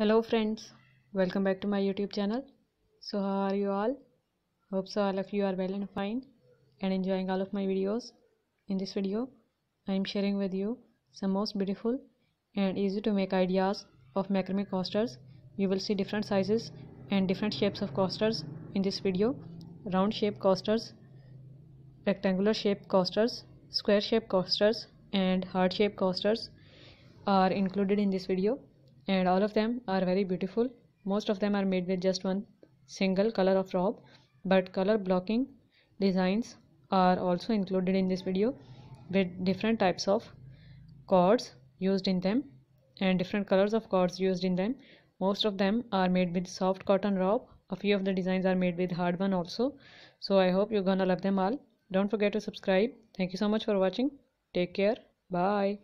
hello friends welcome back to my youtube channel so how are you all hope so all of you are well and fine and enjoying all of my videos in this video i am sharing with you some most beautiful and easy to make ideas of macrame coasters you will see different sizes and different shapes of coasters in this video round shape coasters rectangular shape coasters square shape coasters and heart shape coasters are included in this video and all of them are very beautiful most of them are made with just one single color of robe but color blocking designs are also included in this video with different types of cords used in them and different colors of cords used in them most of them are made with soft cotton robe a few of the designs are made with hard one also so i hope you're gonna love them all don't forget to subscribe thank you so much for watching take care bye